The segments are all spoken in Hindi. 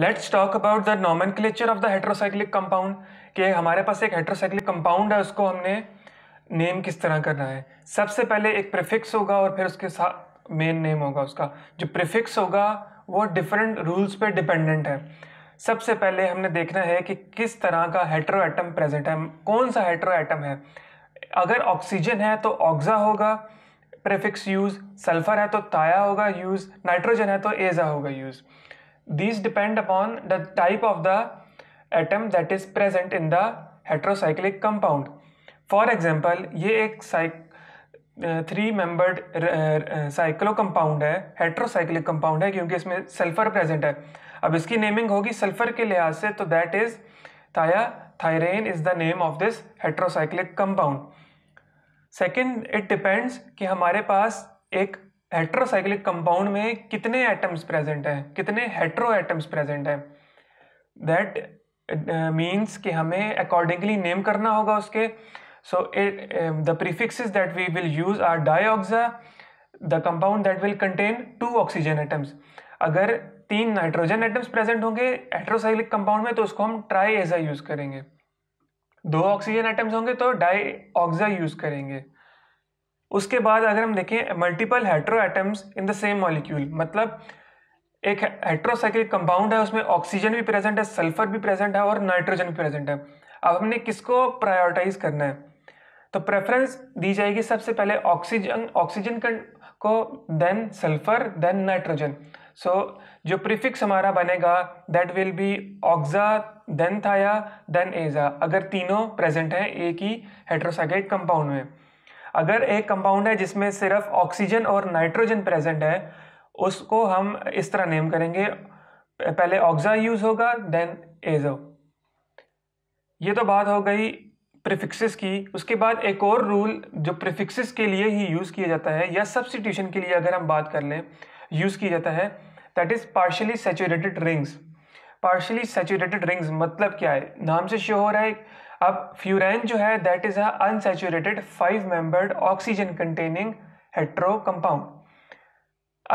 let's talk about the nomenclature of the heterocyclic compound कि हमारे पास एक हेट्रोसाइक्लिक कंपाउंड है उसको हमने नेम किस तरह करना है सबसे पहले एक प्रिफिक्स होगा और फिर उसके साथ मेन नेम होगा उसका जो प्रिफिक्स होगा वो डिफरेंट रूल्स पे डिपेंडेंट है सबसे पहले हमने देखना है कि किस तरह का हेट्रो एटम प्रेजेंट है कौन सा हेट्रो एटम है अगर ऑक्सीजन है तो ऑक्सा होगा प्रेफिक्स यूज़ सल्फर है तो ताया होगा यूज़ नाइट्रोजन है तो एजा होगा use these depend upon the type of the atom that is present in the heterocyclic compound for example ये एक थ्री मेंबर्ड साइक्लो कंपाउंड है हेट्रोसाइक्लिक कंपाउंड है क्योंकि इसमें सल्फर प्रेजेंट है अब इसकी नेमिंग होगी सल्फर के लिहाज से तो that is thia thiirene is the name of this heterocyclic compound second it depends कि हमारे पास एक हेट्रोसाइक्लिक कंपाउंड में कितने एटम्स प्रेजेंट हैं कितने हेट्रो एटम्स प्रेजेंट हैं दैट मीन्स uh, कि हमें अकॉर्डिंगली नेम करना होगा उसके so it the prefixes that we will use are oxa the compound that will contain two oxygen atoms अगर तीन नाइट्रोजन एटम्स प्रेजेंट होंगे हेट्रोसाइक्लिक कंपाउंड में तो उसको हम ट्राई एजा यूज़ करेंगे दो ऑक्सीजन एटम्स होंगे तो डाई ऑक्सा यूज़ करेंगे उसके बाद अगर हम देखें multiple hetero atoms in the same molecule मतलब एक हेट्रोसाइक्लिक कंपाउंड है उसमें ऑक्सीजन भी प्रेजेंट है सल्फर भी प्रेजेंट है और नाइट्रोजन भी प्रेजेंट है अब हमने किसको प्रायोरिटाइज करना है तो प्रेफरेंस दी जाएगी सबसे पहले ऑक्सीजन ऑक्सीजन को then sulphur then nitrogen so जो प्रीफिक्स हमारा बनेगा that will be oxa then thia then aza अगर तीनों प्रेजेंट हैं एक ही हेट्रोसाइक्लिक कंपाउंड में अगर एक कंपाउंड है जिसमें सिर्फ ऑक्सीजन और नाइट्रोजन प्रेजेंट है उसको हम इस तरह नेम करेंगे पहले ऑक्सा यूज़ होगा देन एजो ये तो बात हो गई प्रिफिक्सेस की उसके बाद एक और रूल जो प्रिफिक्सेस के लिए ही यूज़ किया जाता है या सब्सिट्यूशन के लिए अगर हम बात कर लें यूज़ किया जाता है that is partially saturated rings partially saturated rings मतलब क्या है नाम से शो हो रहा है अब फ्यूरैन जो है that is a unsaturated five membered oxygen containing hetero compound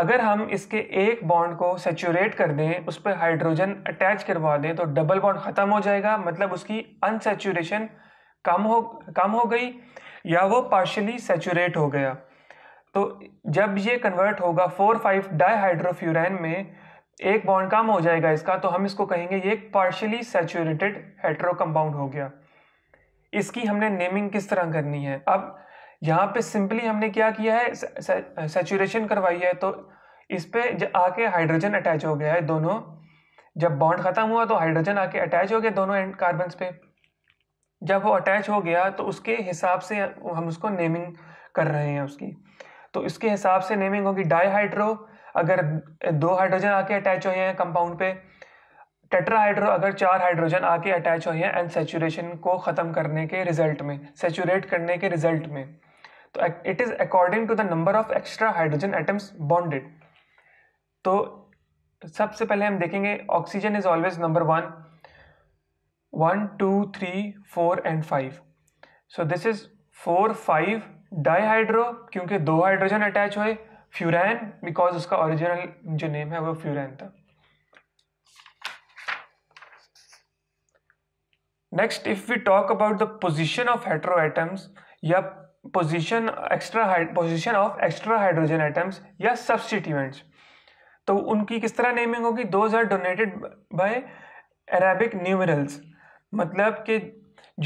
अगर हम इसके एक बॉन्ड को सेचूरेट कर दें उस पर हाइड्रोजन अटैच करवा दें तो डबल बॉन्ड ख़त्म हो जाएगा मतलब उसकी अनसेचुरेशन कम हो कम हो गई या वो पार्शली सेचूरेट हो गया तो जब ये कन्वर्ट होगा फोर फाइव डाईहाइड्रोफ्यूरैन में एक बॉन्ड कम हो जाएगा इसका तो हम इसको कहेंगे ये पार्शली सेचूरेटेड हेट्रो कंपाउंड हो गया इसकी हमने नेमिंग किस तरह करनी है अब यहाँ पे सिंपली हमने क्या किया है सेचुरेशन करवाई है तो इस पे आके हाइड्रोजन अटैच हो गया है दोनों जब बॉन्ड ख़त्म हुआ तो हाइड्रोजन आके अटैच हो गया दोनों एंड कार्बन्स पे जब वो अटैच हो गया तो उसके हिसाब से हम उसको नेमिंग कर रहे हैं उसकी तो इसके हिसाब से नेमिंग होगी डाईहाइड्रो अगर दो हाइड्रोजन आके अटैच हुए हैं कंपाउंड पे टेट्राहाइड्रो अगर चार हाइड्रोजन आके अटैच हुए हैं एंड सेचुरेशन को ख़त्म करने के रिजल्ट में सेचुरेट करने के रिजल्ट में तो it is according to the number of extra hydrogen atoms bonded तो सबसे पहले हम देखेंगे oxygen is always number one one two three four and five so this is four five dihydro क्योंकि दो हाइड्रोजन अटैच हुए फ्यूरैन बिकॉज उसका ओरिजिनल जो नेम है वो फ्यूरैन था next if we talk about the position of hetero atoms या position extra position of extra hydrogen items या सब्सिट्यूएंट्स तो उनकी किस तरह नेमिंग होगी those are donated by Arabic numerals मतलब कि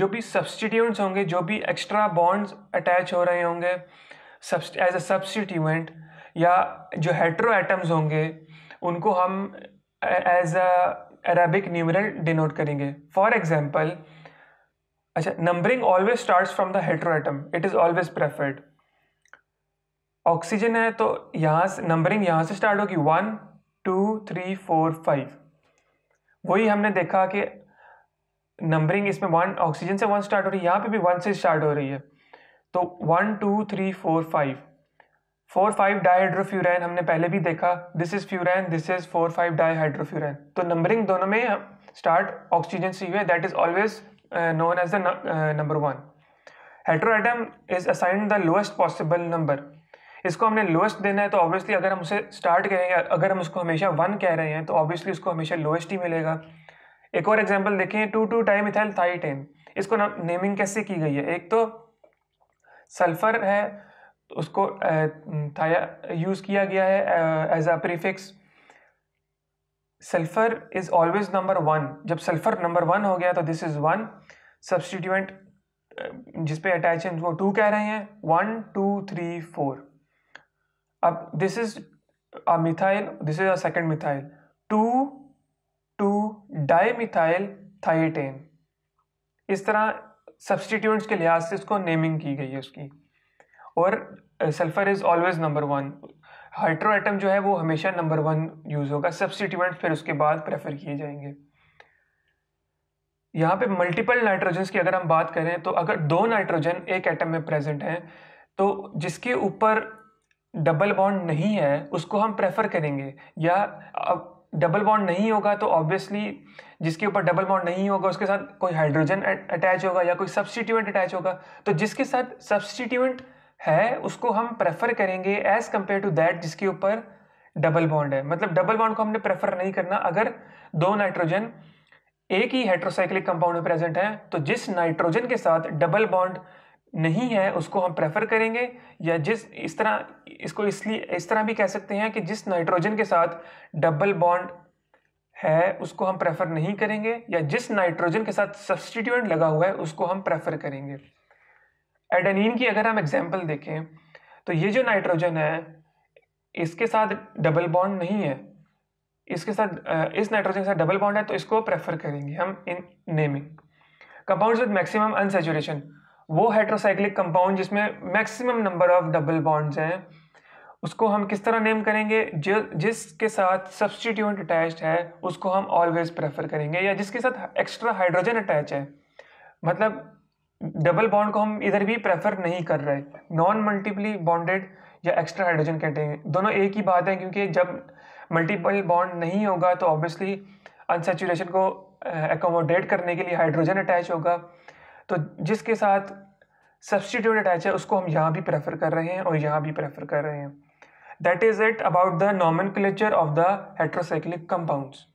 जो भी सब्सटीट्यूएंट्स होंगे जो भी एक्स्ट्रा बॉन्ड्स अटैच हो रहे होंगे एज अ सब्सटीट्यूएंट या जो हेट्रो एटम्स होंगे उनको हम as a Arabic numeral denote करेंगे फॉर एग्जाम्पल अच्छा numbering always start from the hetero atom it is always preferred oxygen है तो यहाँ से नंबरिंग यहाँ से स्टार्ट होगी one two three four five वही हमने देखा कि नंबरिंग इसमें वन ऑक्सीजन से वन स्टार्ट हो रही है यहाँ पे भी वन से स्टार्ट हो रही है तो one two three four five four five dihydrofuran हमने पहले भी देखा this is furan this is four five dihydrofuran तो नंबरिंग दोनों में स्टार्ट ऑक्सीजन सी हुए that is always known as the number one heteroatom is assigned the lowest possible number इसको हमने लोएस्ट देना है तो ऑब्वियसली अगर हम उसे स्टार्ट करेंगे अगर हम उसको हमेशा वन कह रहे हैं तो ऑब्वियसली उसको हमेशा लोएस्ट ही मिलेगा एक और एग्जाम्पल देखें two two time ethyl thietane इसको नेमिंग कैसे की गई है एक तो सल्फर है तो उसको थाया यूज़ किया गया है as a prefix sulphur is always number one जब सल्फर नंबर वन हो गया तो दिस इज़ वन सब्सटीट्यूएंट जिसपे अटैच है वो टू कह रहे हैं वन टू थ्री फोर अब this is a methyl this is a second methyl two two di methyl thietane इस तरह सब्सटीट्यूएंट्स के लिहाज से इसको नेमिंग की गई है उसकी और sulphur is always number one hydro atom जो है वो हमेशा नंबर वन यूज़ होगा सब्सिट्यूएंट फिर उसके बाद प्रेफर किए जाएंगे यहाँ पे मल्टीपल नाइट्रोजन की अगर हम बात करें तो अगर दो नाइट्रोजन एक एटम में प्रेजेंट हैं तो जिसके ऊपर डबल बॉन्ड नहीं है उसको हम प्रेफर करेंगे या अब डबल बॉन्ड नहीं होगा तो ऑब्वियसली जिसके ऊपर डबल बॉन्ड नहीं होगा उसके साथ कोई हाइड्रोजन अटैच होगा या कोई सब्सिट्यूएंट अटैच होगा तो जिसके साथ सब्सिट्यूएंट है उसको हम प्रेफर करेंगे एज कंपेयर टू दैट जिसके ऊपर डबल बॉन्ड है मतलब डबल बॉन्ड को हमने प्रेफर नहीं करना अगर दो नाइट्रोजन एक ही हाइड्रोसाइक्लिक कंपाउंड में प्रेजेंट है तो जिस नाइट्रोजन के साथ डबल बॉन्ड नहीं है उसको हम प्रेफर करेंगे या जिस इस तरह इसको इसलिए इस तरह भी कह सकते हैं कि जिस नाइट्रोजन के साथ डबल बॉन्ड है उसको हम प्रेफर नहीं करेंगे या जिस नाइट्रोजन के साथ सब्सटीट्यूएंट लगा हुआ है उसको हम प्रेफर करेंगे एडेनिन की अगर हम एग्जाम्पल देखें तो ये जो नाइट्रोजन है इसके साथ डबल बॉन्ड नहीं है इसके साथ इस नाइट्रोजन के साथ डबल बॉन्ड है तो इसको प्रेफर करेंगे हम in naming compounds with maximum unsaturation वो हाइड्रोसाइक्लिक कंपाउंड जिसमें maximum number of double bonds हैं उसको हम किस तरह नेम करेंगे जो जिसके साथ सब्सटीट्यूंट अटैच है उसको हम ऑलवेज प्रेफर करेंगे या जिसके साथ एक्स्ट्रा हाइड्रोजन अटैच है मतलब डबल बॉन्ड को हम इधर भी प्रेफर नहीं कर रहे नॉन मल्टीपली बॉन्डेड या एक्स्ट्रा हाइड्रोजन हैं दोनों एक ही बात है क्योंकि जब मल्टीपल बॉन्ड नहीं होगा तो ऑब्वियसली अनसेचुरेशन को एकोमोडेट करने के लिए हाइड्रोजन अटैच होगा तो जिसके साथ सब्सटीट्यूट अटैच है उसको हम यहाँ भी प्रेफर कर रहे हैं और यहाँ भी प्रेफर कर रहे हैं that is it about the nomen of the heterocyclic compounds